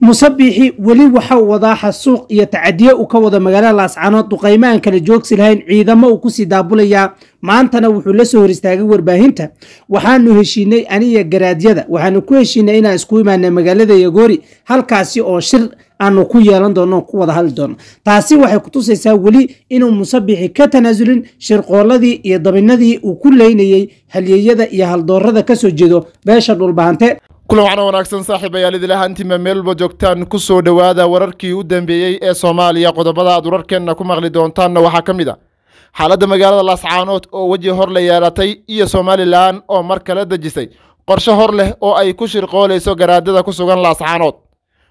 musabbixi weli waxau wadaa xasuuq iyo tacadiye uu ka wada magaalada laascano duqaymo aan kala joogsi lahayn ciidamo uu ku sii daabulayaa maantana wuxuu la soo hor istaagay warbaahinta waxaanu heshiinay aniya garaadyada waxaanu ku heshiinay inaan isku imaana magaalada yagoori halkaasi oo shir aanu ku yeelan doono ku wada hadli doono taasi waxay kutusaysaa weli inuu musabixi ka tanaasulin shirqoolladii iyo dabinadii uu ku leynayay halyeeyada iyo haldoorada kasoo jeedo beesha dhulbahante kulan waxna wanaagsan saaxiibayaalidileh intima meelba joogtaan ku soo dhowaada wararkii u dambeeyey ee soomaaliya qodobada aad wararkeenna ku maqli doontaanna waxaa ka mid a xaaladda magaalada laascaanood oo weji hor la yeelatay iyo somalilan oo mar kala dejisay qorshe hor leh oo ay ku shirqoolayso garaadada ku sugan laascaanood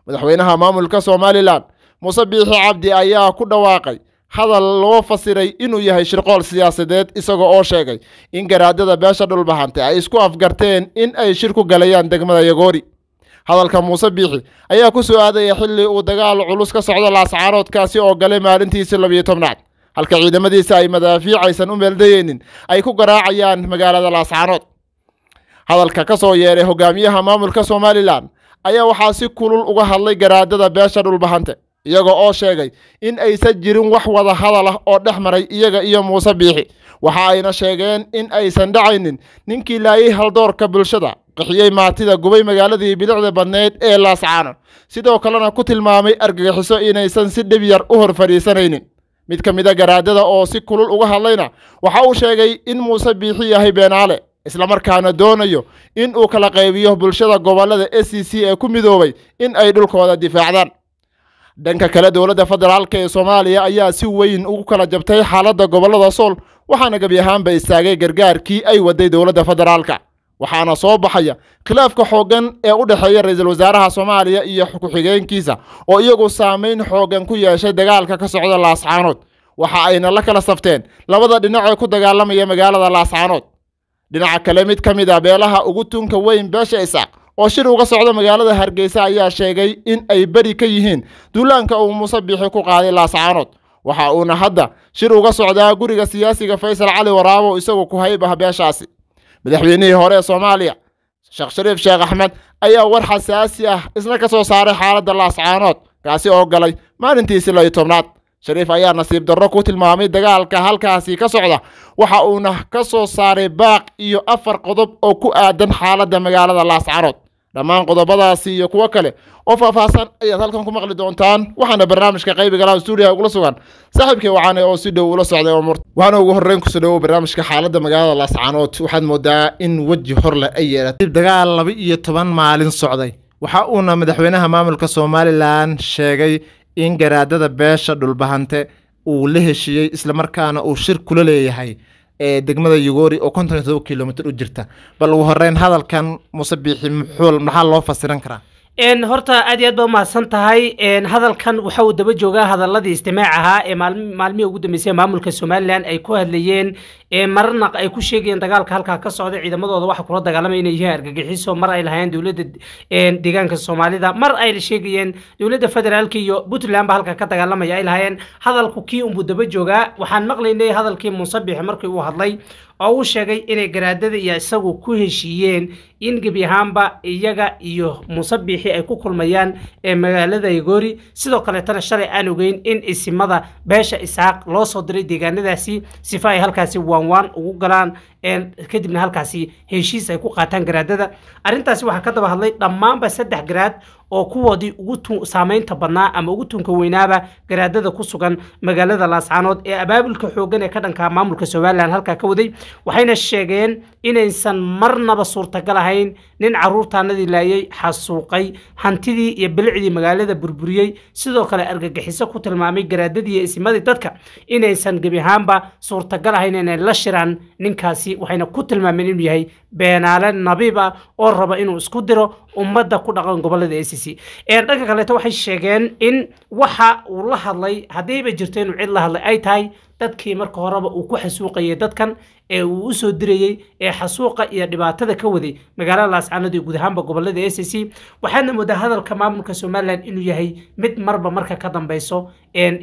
madaxweynaha maamulka somalilan muuse biixi cabdi ayaa ku dhawaaqay hadal loo fasiray inuu yahay shirqool siyaasadeed isaga oo sheegay in garaadada beesha dhulbaxantay ay isku afgarteen in ay shir ku galayaan degmada yagoori hadalka muuse biixi ayaa ku soo aadaya xilli uu dagaal culus ka socdo laascaanoodkaasi oo galay maalintiisii labiyo tobnaad halka ciidamadiisa ay madaafiicaysan u meeldayeynin ay ku garaacayaan magaalada laascaanood hadalka ka soo yeedhay hogaamiyaha maamulka somalilan ayaa waxaa si kulul uga hadlay garaadada beesha dhulbahante iyaga oo sheegay in aysan jirin wax wada hadal ah oo dhex maray iyaga iyo muuse biixi waxa ayna sheegeen in aysan dhacaynin ninkii laayay haldoorka bulshada qixiyey maatida gubay magaaladii bilicda badneed ee laascaano sidoo kalena ku tilmaamay argagixiso inaysan si dhib yar u hor fadhiisanaynin mid ka mida ah garaadada oo si kulul uga hadlayna waxa uu sheegay in muuse biixi yahay beenaale islamarkaana doonayo in uu kala qaybiyo bulshada gobollada s c c ee ku midoobay in ay dhulkooda difaacdaan dhanka kale dowladda federaalka ee soomaaliya ayaa si weyn ugu kala jabtay xaaladda gobollada sool waxaana gebi ahaanba istaagay gargaarkii ay waday dowladda federaalka waxaana soo baxaya khilaafka xooggan ee u dhexeeya ra'iisul wasaaraha soomaaliya iyo ku-xigeenkiisa oo iyagu saamayn xooggan ku yeeshay dagaalka ka socda laascaanood waxa ayna la kala safteen labada dhinac ee ku dagaalamaya magaalada laascaanood dhinaca kale mid ka mid a ah beelaha ugu tunka weyn beesha isaaq oo shir uga socda magaalada hargeysa ayaa sheegay in ay beri ka yihiin duulaanka uu muuse biixi ku qaaday laascaanood waxa uuna hadda shir uga socdaa guriga siyaasiga faysal cali waraabo isagu ku haybah beeshaasi madaxweynihii hore ee soomaaliya sheekh shariif sheekh axmed ayaa war xasaasi ah isna ka soo saaray xaaladda laascaanood kaasi oo galay maalintii sila tobnaad shariif ayaa nasiib darro ku tilmaamay dagaalka halkaasi ka socda waxa uuna ka soo saaray baaq iyo afar qodob oo ku aadan xaaladda magaalada laascaanood dhammaan qodobadaasi iyo kuwo kale oo faahfaahsan ayaad halkan ku maqli doontaan waxaana barnaamijka qaybiga laha stuudiyaha ugula sugan saaxiibkay wacane oo si dhow ula socday omur waxaana ugu horreyn kusoo dhawow barnaamijka xaaladda magaalada laascaanood waxaad moodaa in weji horle ay yeelatay dagaal laba iyo toban maalin socday waxa uuna madaxweynaha maamulka somalilan sheegay in garaadada beesha dhulbahante uu la heshiiyey islamarkaana uu shir kula leeyahay ee degmada yugori oo konton iyo todoba kilomiter u jirta bal ugu horeyn hadalkan muuse biixi muxuul maxaa loo fasiran karaa horta aad iyo aad baa umahadsan tahay hadalkan waxa uu daba joogaa hadaladii istimaac ahaa ee maalmihii ugu dambeysay maamulka somalilan ay ku hadlayeen ee mararna ay ku sheegayeen dagaalka halkaa ka socda ciidamadooda waxa kula dagaalamaya inay yihiin argagixiso mar ay lahayeen dowladda deegaanka soomaalida mar ay sheegayeen dowladda federaalka iyo puntland ba halkaa ka dagaalamaya ay lahayeen hadalku kii unbuu daba joogaa waxaan maqlaynay hadalkii munsabix markii uu hadlay oo uu sheegay inay garaadada iyo isagu ku heshiiyeen in gebi ahaanba iyaga iyo musabixii ay ku kulmayaan ee magaalada yagoori sidoo kaleetana shalay aan ogeyn in isimada beesha isxaaq loo soo diray deegaanadaasi sifa ay halkaasi waa waan waan ugu galaan ee kadibna halkaasi heshiis ay ku qaataan garaadada arintaasi waxaa ka daba hadlay dhammaanba saddex garaad oo kuwoodii ugu saamaynta badnaa ama ugu tunka weynaaba garaadada ku sugan magaalada laascaanood ee abaabulka xoogan ee ka dhanka maamulka somalilan halkaa ka waday waxayna sheegeen inaysan marnaba suurtagal ahayn nin caruurtaanadii laayay xasuuqay hantidii iyo bilicdii magaalada burburiyey sidoo kale argagixiso ku tilmaamay garaadadii iyo isimadii dadka inaysan gebi ahaanba suurtagal ahayn inay la shiraan ninkaasi waxayna ku tilmaameen inuu yahay beenaale nabiib ah oo raba inuu isku diro ummadda ku dhaqan gobolada a c c dhanka kaleeto waxay sheegeen in waxa uu la hadlay haddayba jirto inuu cid la hadlay ay tahay dadkii marka horeba uu ku xasuuqayay dadkan ee uu usoo dirayey ee xasuuqa iyo dhibaatada ka waday magaalada laascaanood iyo guud ahaanba gobolada a c c waxaadna moodaa hadalka maamulka somalilan inuu yahay mid marba marka ka dambayso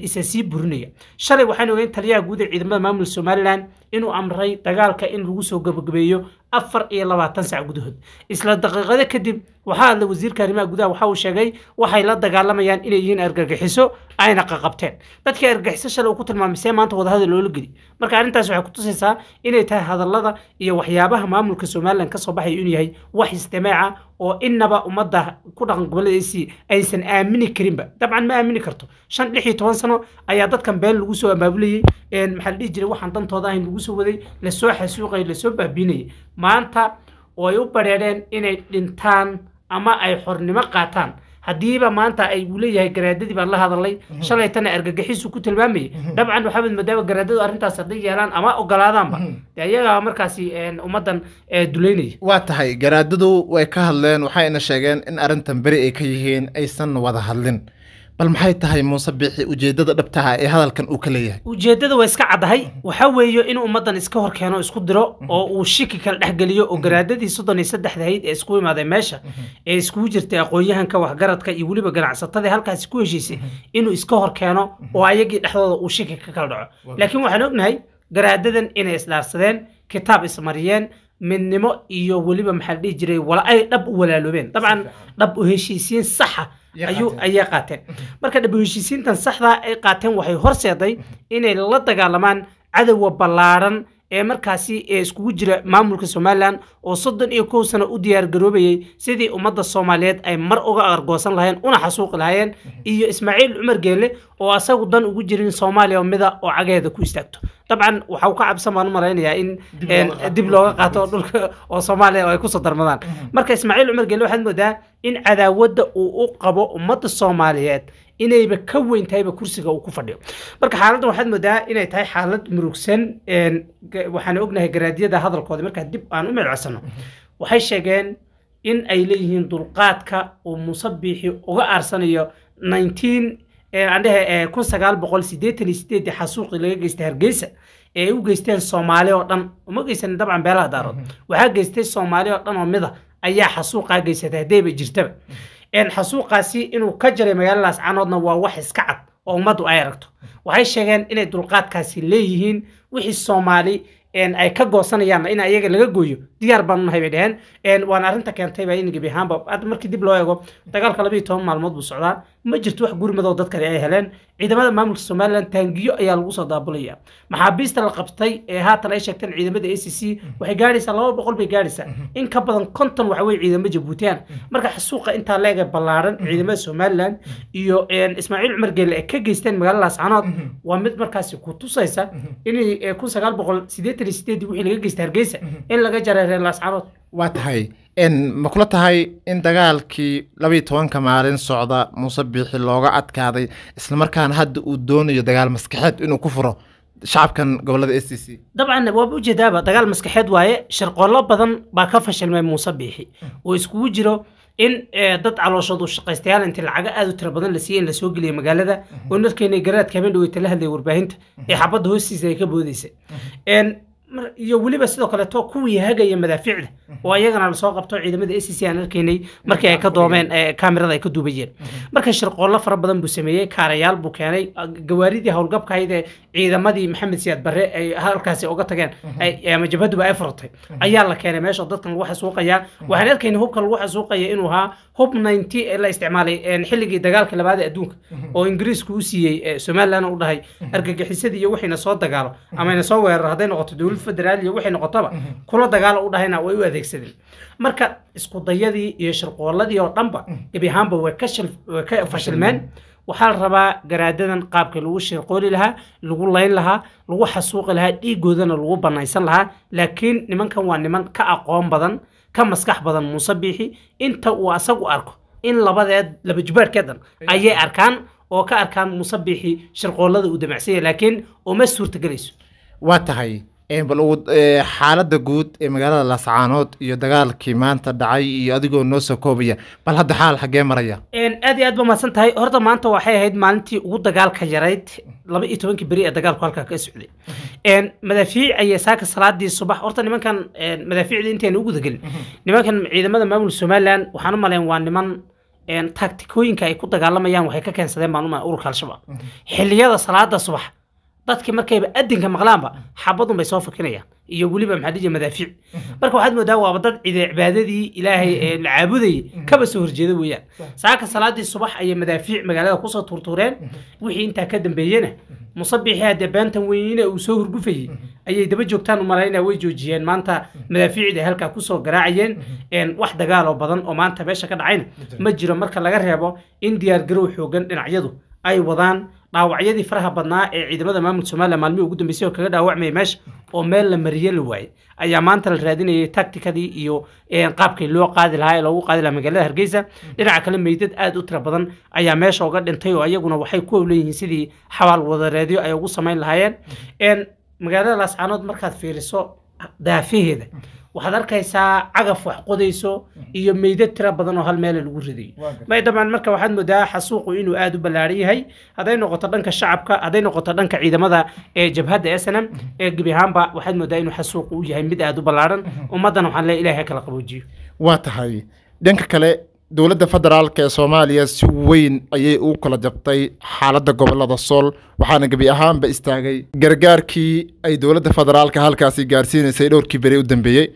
isa sii burinaya shalay waxaan ogeyn taliyaha guud ee ciidamada maamulka somalilan inuu amray dagaalka in lagu soo gabagabeeyo afar iyo labaatan sac gudahood isla daqiiqado kadib waxaa hadlay wasiirka arrimaha gudaha waxa uu sheegay waxay la dagaalamayaan inay yihiin argagixiso ayna qaqabteen dadkii argagixiso shalay uu ku tilmaamay see maanta wadahadal loola geli marka arrintaas waxay ku tusaysaa inay tahay hadallada iyo waxyaabaha maamulka somalilan ka soo baxaya inuu yahay wax istimaaca oo inaba ummadda ku dhaqan goboladiisii aysan aamini karinba dabcan ma aamini karto shan lix iyo toban sano ayaa dadkan been lagu soo abaabulayey maxaa la dhihi jiray waxaan dantooda ahayn lagu soo waday lasoo xasuuqayay lasoo baabiinayay maanta oo ay u badheereen inay dhintaan ama ay xornimo qaataan haddiiba maanta ay uu leeyahay garaadadii baan la hadalay mhm. shalaytana argagixiisu ku tilmaamayay mhm. dabcan waxaawed maadaama garaadadu arrintaas hadday yeelaan ama ogolaadaanba mhm. de ayagaa markaasi ummaddan dulaynaya waa tahay garaadadu way ka hadleen waxayna sheegeen in arrintan beri ay ka yihiin aysan wada hadlin bal maxay tahay muuse biixi ujeeddada dhabtaha ee hadalkan uu ka leeyahay ujeeddada waa iska caddahay waxa weeye inuu ummaddan iska hor keeno isku diro oo uu shiki kala dhexgeliyo oo garaadadii soddon iyo saddexda hayd ee isku imaaday meesha ee iskugu jirtay aqoonyahanka waxgaradka iyo weliba ganacsatadii halkaasi ku heshiisay inuu iska hor keeno oo ayagii dhexdooda uu shiki ka kala dhaco laakiin waxaan ognahay garaadadan inay isdhaarsadeen kitaab ismariyeen midnimo iyo weliba maxaa la dhihi jiray ay dhab u walaaloobeen dabcan dhab u heshiisiin saxa ayuu ayay qaateen marka dhab u heshiisiintan saxdaa ay qaateen waxay horseeday mm-hmm. inay la dagaalamaan cadowa ballaadhan ee markaasi ee iskugu jira maamulka somalilan oo soddon iyo kow sano u diyaargaroobayey sidii ummadda soomaaliyeed ay mar uga argoosan lahayeen una xasuuqi lahaayeen iyo ismaaciil cumar geele oo asagu dan ugu jirin soomaaliya mida oo cageeda ku istaagto dabcan waxau ka cabsan baan u malaynayaa in dib looga qaato dhulka oo soomaaliya oo ay kusoo darmadaan mm-hmm. marka ismaaciil cumar geele waxaad moodaa in cadaawadda uu u qabo ummadda soomaaliyeed inayba ka weyn tahayba kursiga uu ku fadhiyo marka xaaladdan waxaad moodaa inay tahay xaalad murugsan waxaana ognahay garaadiyada hadalkooda markaa dib aan u milcasano waxay sheegeen in ay leeyihiin dulqaadka uu muuse biixi uga aarsanayo nineteen andhehe kun sagaal boqol siddeetan iyo sideedii xasuuqii laga geystay hargeysa ee ay u geysteen soomaali oo dhan uma geysanin dabcan beelaha daarood mm-hmm. waxaa geystay soomaali oo dhan oo mida ayaa xasuuqaa geysatay haddayba jirtaba xasuuqaasi inuu ka jaray magaaladaas canoodna waa wax iska cad oo ummaddu ay aragto waxay sheegeen inay dulqaadkaasi leeyihiin wixii soomaali ay ka goosanayaanna in ayaga laga gooyo diyaar baanunahay bay dhaheen waana arrinta keentayba in gebi ahaanba markii dib loo eego dagaalka labiyo toban maalmood buu socdaa ma jirto wax gurmadoo dad kale ay heleen ciidamada maamulka somaliland taangiyo ayaa lagu soo daabulaya maxaabiista la qabtay ee haatan ay sheegteen ciidamada a c c mm-hmm. waxay gaadhaysaa laba boqol bay gaadhaysaa mm-hmm. in ka badan konton waxa weye ciidamo jabuutiyaan mm-hmm. marka xasuuqa intaa leega ballaaran ciidamada somaliland iyo ismaaciil cumar geele ay ka geysteen magaalada laascanood waa mid markaasi ku tusaysa inay eh, kun sagaal boqol siddeetan iyo siddeedii wixii laga geysta hargeysa in laga jaray reer laascanood waa tahay ma kula tahay in dagaalkii labaiyo tobanka maalin socda muuse biixi looga adkaaday islamarkaana hadda uu doonayo dagaal maskaxeed inuu ku furo shacabkan gobolada s c c dabcan waaba ujeedaaba dagaal maskaxeed waaye shirqoollo badan baa ka fashilmay muuse biixi oo mm. iskugu jiro in dad calooshoodu shaqaystayaal intii lacago aad u tira badan la siiye in lasoo geliya magaalada oo mm-hmm. narkeena garaadka habeen dhaweyta la hadlay warbaahinta mm-hmm. ee xabadda hoostiisa ay ka boodaysa mm-hmm iyo weliba sidoo kaleeto kuwii hagaya madaaficda mm-hmm. oo iyagana lasoo qabto ciidamada s c aan arkaynay mm-hmm. markii ay ka doomeen kaamirada ay ka duubayeen mm-hmm. marka shirqoollo fara badan buu sameeyey kaarayaal buu keenay gawaaridii howlgabkahayd ciidamadii maxamed siyaad barre ay halkaasi uga tageen ama jabhaduba ay furtay ayaa la keenay meesha dadkan lagu xasuuqayaa waxaan arkaynay hubka lagu xasuuqaya inuu ahaa hub ninety la isticmaalay xilligii dagaalka labaad ee adduunka oo ingiriisku u siiyey somaliland u dhahay argagixisada iyo waxayna soo dagaalo ama soo weeraro hadday noqoto dowlad federaal iyo waxay noqotaba mhm. kula dagaala u dhahayna way u adeegsadeen marka iskudayadii iyo shirqooladii oo dhanba mhm. gebi ahaanba way ka fashilmeen waxaa la rabaa garaadadan qaabka lagu shirqooli lahaa lagu layn lahaa lagu xasuuqi lahaa dhiigoodana lagu banaysan lahaa laakiin nimankan waa niman ka aqoon badan ka maskax badan muuse biixi inta uu asagu arko in labadeed laba jubaarkeedan ayay arkaan oo ka arkaan muuse biixi shirqoolada uu damacsanya laakiin uma suurtagelayso waa tahay xaalada guud ee magaalada lascaanood iyo dagaalkii maanta dhacay iyo adigoo noo soo koobaya bal hadda xaal xagee maraya aad iyo aad ba mahadsan tahay horta maanta waxay ahayd maalintii ugu dagaalka yarayd laba iyo tobankii beri ee dagaalku halkaa ka socday madaafiic ayaa saaka salaadii subax horta nimankan madaafiicdii intayn ugu dagelin nimankan ciidamada maamul somalilan waxaan u malayn waa niman taktikooyinka ay ku dagaalamayaan waxay ka keensadeen baan ururka al-shabaab xilliyada salaada subax dadki markayba adinka maqlaanba xabadun bay soo fakinayaan iyo weliba maxaadijir madaafiic mm-hmm. marka waxaad moodaa waaba dad cide cibaadadii ilaahay la mm-hmm. caabudayay kaba soo horjeeda weeyaan saaka salaadii subax ayay madaafiic magaalada kusoo tuurtuureen mm-hmm. wixii intaa ka dambeeyena musabixii haddee beentan weynina uu soo hurgufayey ayay daba joogtaan u way joojiyeen maanta madaafiicda halkaa kusoo garaacayeen wax dagaaloo badan oo maanta meesha ka dhacayna ma jiro marka laga reebo in diyaargarow xoogan dhinacyadu ay wadaan dhaawacyadii faraha badnaa ee ciidamada maamulka somalilan maalmihii ugu dambeysay oo kaga dhaawacmaya meesha oo meel la mariye la waayey ayaa maanta la raadinayay tactikadii iyo qaabkii loo qaadi lahaa ee loogu qaadi lahaa magaalada hargeysa dhinaca kale meydad aad u tira badan ayaa meesha oga dhintay oo iyaguna waxay ku howleeyihiin sidii xabaal wadareedyo ay ugu samayn lahaayeen magaalada laascaanood markaad fiiriso daafaheeda waxaad arkaysaa cagaf wax qodayso mm-hmm. iyo meydad tiro badan oo hal meela lagu ridayo maadamaan marka waxaad moodaa xasuuqu inuu aada u ballaaran yahay hadday noqoto dhanka shacabka hadday noqoto dhanka ciidamada ee jabhadda snm mm-hmm. ee gebi ahaanba waxaad moodaa inuu xasuuqu u yahay mid aada u ballaaran mm-hmm. ummaddan waxaan le ilahay kala qaboojiyo waa tahay dhanka kale dowladda federaalka ee soomaaliya si weyn ayay u kala jabtay xaaladda gobolada sool waxaana gebi ahaanba istaagay gargaarkii ay dowladda federaalka halkaasi gaarsiinaysay dhowrkii beri u dambeeyey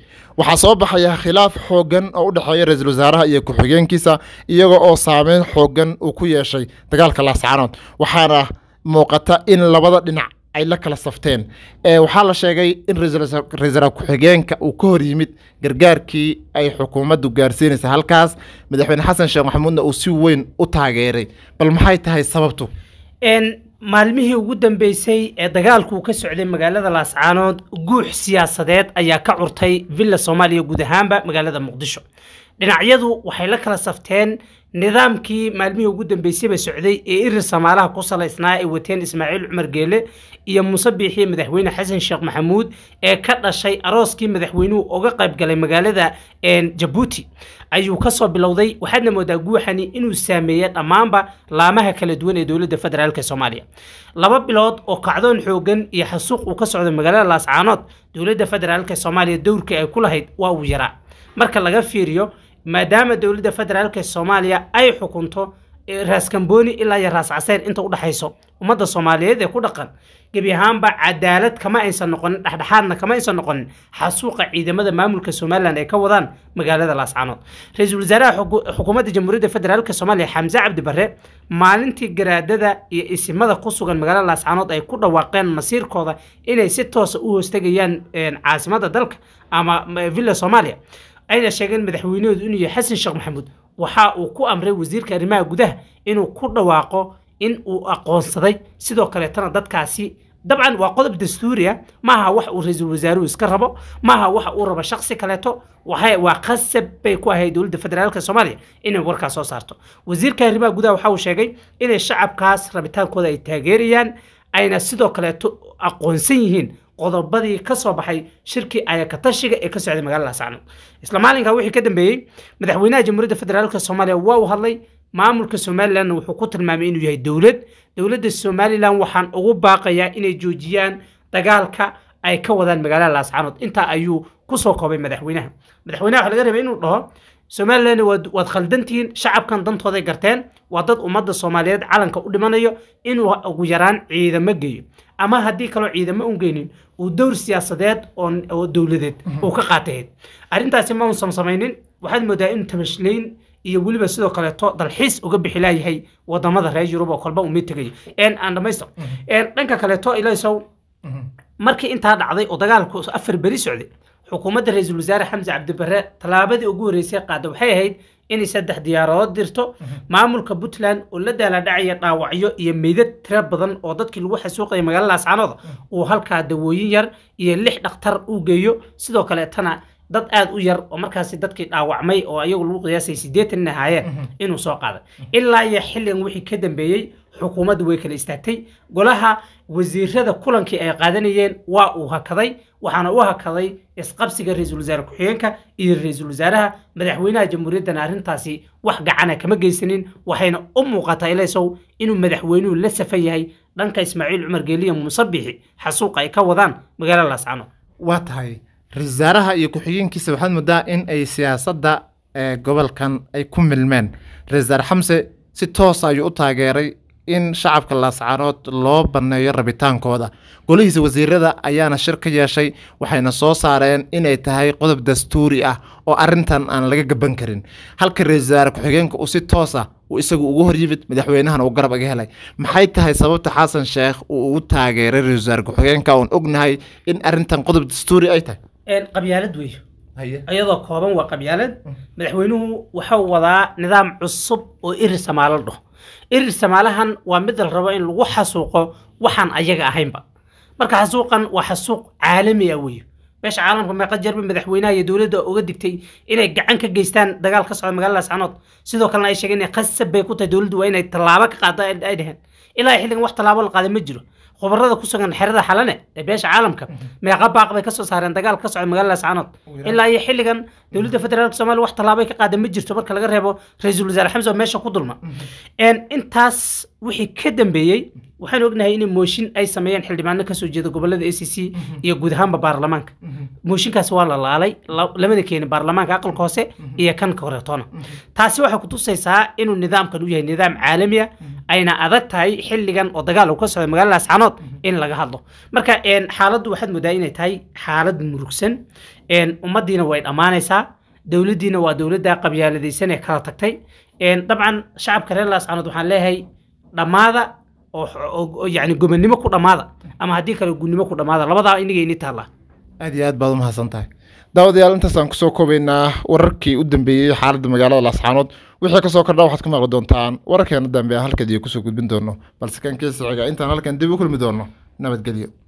waxaa soo baxaya khilaaf xooggan oo u dhexeeya ra-iisul wasaaraha iyo ku-xigeenkiisa iyaga oo saameyn xooggan uu ku yeeshay dagaalka laascaanood waxaana muuqata in labada dhinac ay la kala safteen waxaa la sheegay in ra-iisul ku-xigeenka uu ka hor yimid gargaarkii ay xukuumaddu gaarsiinaysa halkaas madaxweyne xasan sheekh maxamuudna uu si weyn u taageeray bal maxay tahay sababtu maalmihii ugu dambeysay ee dagaalkuu ka socday magaalada laascaanood guux siyaasadeed ayaa ka curtay villa soomaaliya guud ahaanba magaalada muqdisho dhinacyadu waxay la kala safteen nidaamkii maalmihii ugu dambeysayba socday ee irir samaalaha ku salaysnaa ay wateen ismaaciil cumar geele iyo muuse biixii madaxweyne xasan sheekh maxamuud ee ka dhashay arooskii madaxweynuhu uga qayb galay magaalada jabuuti ayuu ka soo bilowday waxaadna moodaa guuxani inuu saameeyey dhammaanba laamaha kala duwan ee dowladda federaalk soomaaliya laba bilood oo kacdoon xooggan iyo xasuuq uu ka socday magaalada laascaanood dowladda federaalk soomaaliya dowrka ay ku lahayd waa uu yaraa marka laga fiiriyo maadaama dowladda federaalka soomaaliya ay xukunto raaskambooni ilaa iyo raas caseen inta u dhexayso ummadda soomaaliyeed ee ku dhaqan gebi ahaanba cadaalad kama aysan noqonin dhexdhexaadna kama aysan noqonin xasuuqa ciidamada maamulka somalilan ay ka wadaan magaalada laascaanood ra-iisul wasaaraha xukuumadda jamhuuriyadda federaalk soomaaliya xamse cabdi maalintii garaadada iyo isimada ku sugan magaalada laascanood ay ku dhawaaqeen masiirkooda inay si toosa ah u hoostegayaan caasimada dalka ama villa soomaaliya ayna sheegeen madaxweynahoodu inuu yahay xasan sheekh maxamuud waxa uu ku amray wasiirka arrimaha gudaha inuu ku dhawaaqo in uu aqoonsaday sidoo kaleetana dadkaasi dabcan waa qodob dastuuri ah maaha wax uu ra-iisul wasaaruhu iska rabo maaha wax uu rabo shaqsi kaleeto waa qasab bay ku ahayd dowladda federaalka soomaaliya inay warkaas soo saarto wasiirka arrimaha gudaha waxa uu sheegay inay shacabkaas rabitaankooda ay taageerayaan ayna sidoo kaleeto aqoonsan yihiin qodobadii ka soo baxay shirkii ayakatashiga ee ka socday magaalada laascanood isla maalinkaa wixii ka dambeeyey madaxweynaha jamhuuriyadda federaalka soomaaliya waa uu hadlay maamulka somalilanna wuxuu ku tilmaamay inuu yahay dowlad dowladda somalilan waxaan ugu baaqayaa inay joojiyaan dagaalka ay ka wadaan magaalada laascanood intaa ayuu kusoo koobay madaxweynaha madaxweynaha waxa laga rabay inuu dhaho somalilan waad khaldantihiin shacabkan dantooday garteen waa dad ummadda soomaaliyeed calanka u dhimanayo inuu ugu yaraan ciidamo geeyo ama haddii kaloo ciidamo u geynin uu dowr siyaasadeed oo dowladeed mhm. uu ka qaatahayd arrintaasi ma uusan samaynin waxaad moodaa inuu tamashleyn iyo weliba sidoo kaleeto dalxiis uga bixilaayahay wadamada reer yurub oo kolba umid tegaya aan dhamaystir mhm. dhanka kaleeto ilasow mhm. markii intaa dhacday oo dagaalku afar beri socday xukuumadda ra-iisul wasaare xamse cabdibarre tallaabadii ugu horreysay qaada waxay ahayd inay saddex diyaaradood dirto mhm. maamulka puntland oo la daaladhacaya dhaawacyo iyo meydad tiro badan oo dadkii lagu xasuuqaya magaalada ascaanooda mhm. uu halkaa dawooyin yar iyo lix dhakhtar uu geeyo sidoo kaleetana dad aad u yar oo markaasi dadkii dhaawacmay oo ayagu lagu qiyaasay siddeetan ahaayeen mhm. inuu soo qaaday ilaa iyo xilligan wixii ka dambeeyey xukuumadda way kala istaagtay golaha wasiirada kulankii ay qaadanayeen waa uu hakaday waxaana u hakaday isqabsiga ra-iisul wasaare ku-xigeenka iyo ra-iisul wasaaraha madaxweynaha jamhuuriyaddana arrintaasi wax gacana kama geysanin waxayna u muuqataa ilaysow inuu madaxweynuhu la safan yahay dhanka ismaaciil cumar geeliya musabixi xasuuqa ay ka wadaan magaalada laascano waa tahay ra-iisul wasaaraha iyo ku-xigeenkiisa waxaad muddaa in ay siyaasadda ee eh, gobolkan ay ku milmeen ra-isul wasaare xamse si toos ayuu u taageeray in shacabka laascaanood loo banneeyo rabitaankooda golihiisa wasiirada ayaana shir ka yeeshay waxayna soo saareen inay tahay qodob dastuuri ah oo arintan aan laga gaban karin halka ra-iisul wasaare ku-xigeenka uu si toosa ah uu isagu ugu yimid madaxweynahana uu garab iga helay maxay tahay sababta xasan sheekh uu ugu taageeray ra-iisul wasaare ku-xigeenka oon ognahay in arintan qodob dastuuri ay tahay qabyaalad wey iyadoo kooban waa qabyaalad madaxweynuhu waxau wadaa nidaam cusub oo iri samaalaldho irir maalahan waa mid la rabo in lagu xasuuqo waxaan ayaga ahaynba marka xasuuqan waa xasuuq caalami ah weeye meesha caalamka meeqa jeerba madaxweynaha iyo dowladda uga digtay inay gacan ka geystaan dagaal ka socda magaalada sacnood sidoo kalena ay sheegeen inay khasab bay ku tahay dowladdu waa inay tallaabo ka qaada ay dhaheen ilaa xilligan wax tallaabo la qaaday ma jiro khubarada ku sugan xerada xalane ee beesha caalamka meeqa baaq bay kasoo saareen dagaal ka socda magaalada ascaanood ilaa iyo xilligan dowladda federaalka soomaaliya wax tallaabay ka qaada ma jirto marka laga reebo ra-iisul wasaare xamsa oo meesha ku dulma mm-hmm. intaas wixii ka dambeeyey waxaan ognahay inay mooshin ay sameeyeen xildhibaano kasoo jeeda gobolada a c c iyo guud ahaanba baarlamaanka mooshinkaas waa la laalay lamada keeni baarlamaanka aqalka hoose iyo kan koreetona taasi waxay kutusaysaa inuu nidaamkan u yahay nidaam caalami ayna adag tahay xilligan oo dagaal uu ka socda magaalada ascanood in laga hadlo marka xaaladdu waxaad moodaa inay tahay xaalad murugsan ummaddiina way dhammaanaysaa dowladdiina waa dowladda qabyaaladaysan ee kala tagtay dabcan shacabka reer laascanood waxaan leeyahay dhammaada oo yani gobannimo ku dhammaada ama haddii kale gunnimo ku dhammaada labadaa inagayni taallaa aad iyo aad baad umahadsan tahay daawadayaal intaasaan kusoo koobaynaa wararkii u dambeeyey xaaladda magaalada laascaanood wixii kasoo kordha waxaad ka maqli doontaan wararkeena dambe aan halkeed iyo kusoo gudbin doono balse kan kiisa xiga intaan halkan dib u kulmi doono nabadgelyo